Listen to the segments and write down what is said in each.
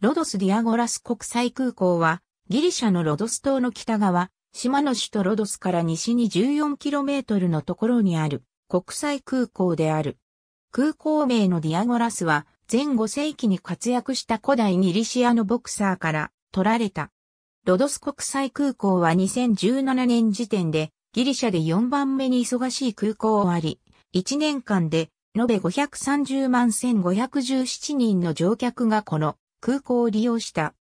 ロドス・ディアゴラス国際空港は、ギリシャのロドス島の北側、島の首都ロドスから西に 14km のところにある国際空港である。空港名のディアゴラスは、前5世紀に活躍した古代ギリシアのボクサーから取られた。ロドス国際空港は2017年時点で、ギリシャで4番目に忙しい空港をあり、1年間で、延べ530万1517人の乗客がこの空港を利用した。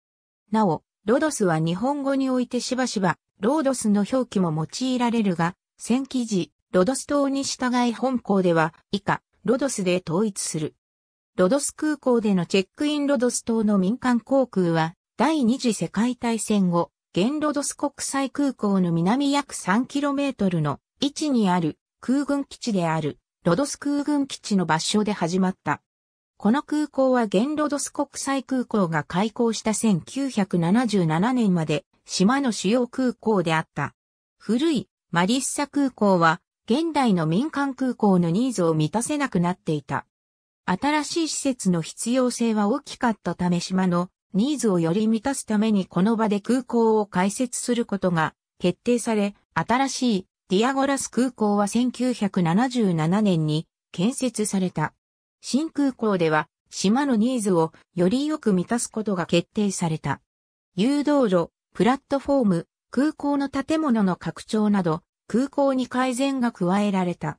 なお、ロドスは日本語においてしばしば、ロードスの表記も用いられるが、戦記時、ロドス島に従い本校では、以下、ロドスで統一する。ロドス空港でのチェックインロドス島の民間航空は、第二次世界大戦後、現ロドス国際空港の南約 3km の位置にある空軍基地である、ロドス空軍基地の場所で始まった。この空港はンロドス国際空港が開港した1977年まで島の主要空港であった。古いマリッサ空港は現代の民間空港のニーズを満たせなくなっていた。新しい施設の必要性は大きかったため島のニーズをより満たすためにこの場で空港を開設することが決定され、新しいディアゴラス空港は1977年に建設された。新空港では島のニーズをよりよく満たすことが決定された。誘導路、プラットフォーム、空港の建物の拡張など、空港に改善が加えられた。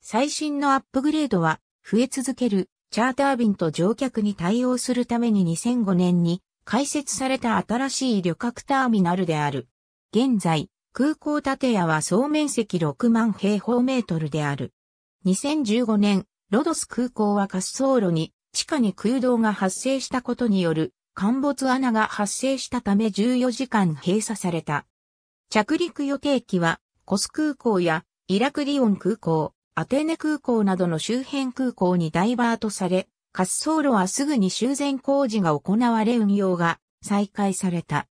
最新のアップグレードは、増え続けるチャーター便と乗客に対応するために2005年に開設された新しい旅客ターミナルである。現在、空港建屋は総面積6万平方メートルである。2015年、ロドス空港は滑走路に地下に空洞が発生したことによる陥没穴が発生したため14時間閉鎖された。着陸予定機はコス空港やイラクリオン空港、アテネ空港などの周辺空港にダイバートされ、滑走路はすぐに修繕工事が行われ運用が再開された。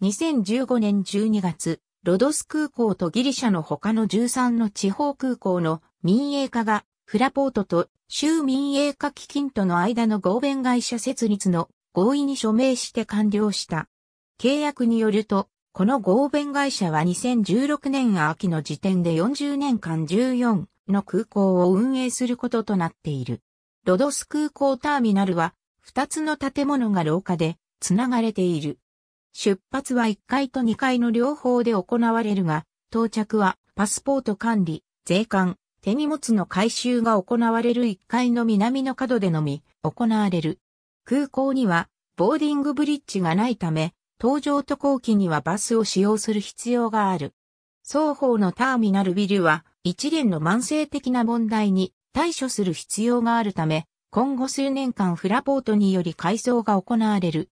2015年12月、ロドス空港とギリシャの他の13の地方空港の民営化がフラポートと州民営化基金との間の合弁会社設立の合意に署名して完了した。契約によると、この合弁会社は2016年秋の時点で40年間14の空港を運営することとなっている。ロドス空港ターミナルは2つの建物が廊下でつながれている。出発は1階と2階の両方で行われるが、到着はパスポート管理、税関、手荷物の回収が行われる1階の南の角でのみ行われる。空港にはボーディングブリッジがないため、搭乗渡航機にはバスを使用する必要がある。双方のターミナルビルは一連の慢性的な問題に対処する必要があるため、今後数年間フラポートにより改装が行われる。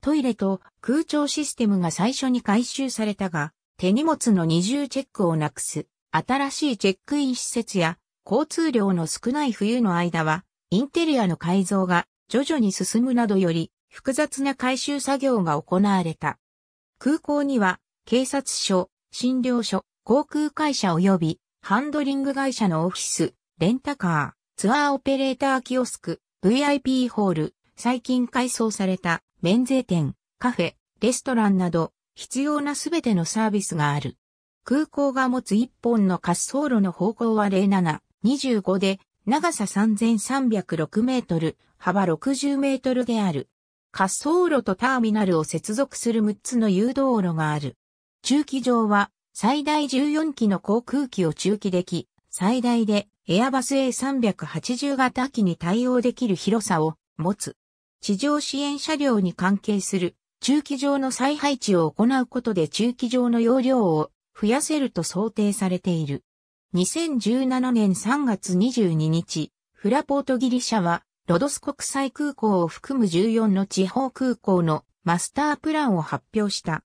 トイレと空調システムが最初に回収されたが、手荷物の二重チェックをなくす。新しいチェックイン施設や交通量の少ない冬の間は、インテリアの改造が徐々に進むなどより複雑な改修作業が行われた。空港には警察署、診療所、航空会社及びハンドリング会社のオフィス、レンタカー、ツアーオペレーターキオスク、VIP ホール、最近改装された免税店、カフェ、レストランなど必要なすべてのサービスがある。空港が持つ一本の滑走路の方向は07、25で、長さ3306メートル、幅60メートルである。滑走路とターミナルを接続する6つの誘導路がある。駐機場は最大14機の航空機を駐機でき、最大でエアバス A380 型機に対応できる広さを持つ。地上支援車両に関係する駐機場の再配置を行うことで駐機場の容量を増やせると想定されている。2017年3月22日、フラポートギリシャは、ロドス国際空港を含む14の地方空港のマスタープランを発表した。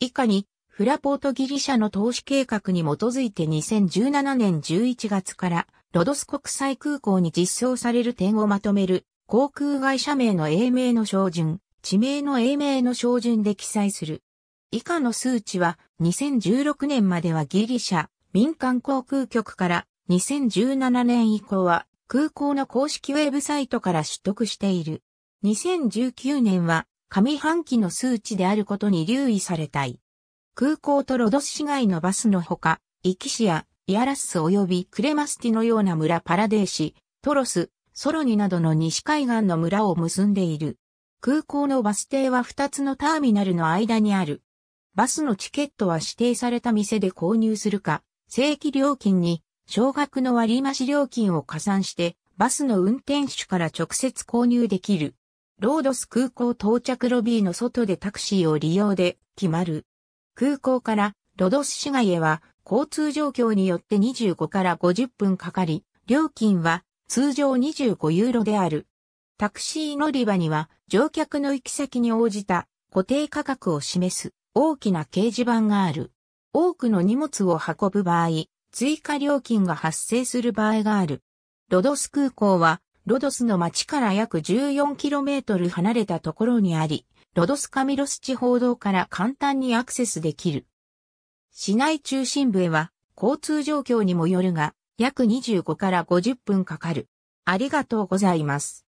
以下に、フラポートギリシャの投資計画に基づいて2017年11月からロドス国際空港に実装される点をまとめる航空会社名の英名の標準、地名の英名の標準で記載する。以下の数値は2016年まではギリシャ民間航空局から2017年以降は空港の公式ウェブサイトから取得している。2019年は上半期の数値であることに留意されたい。空港とロドス市街のバスのほか、イキシア、イアラッス及びクレマスティのような村パラデーシ、トロス、ソロニなどの西海岸の村を結んでいる。空港のバス停は2つのターミナルの間にある。バスのチケットは指定された店で購入するか、正規料金に少額の割増料金を加算して、バスの運転手から直接購入できる。ロードス空港到着ロビーの外でタクシーを利用で決まる。空港からロドス市街へは交通状況によって25から50分かかり、料金は通常25ユーロである。タクシー乗り場には乗客の行き先に応じた固定価格を示す。大きな掲示板がある。多くの荷物を運ぶ場合、追加料金が発生する場合がある。ロドス空港は、ロドスの町から約 14km 離れたところにあり、ロドスカミロス地方道から簡単にアクセスできる。市内中心部へは、交通状況にもよるが、約25から50分かかる。ありがとうございます。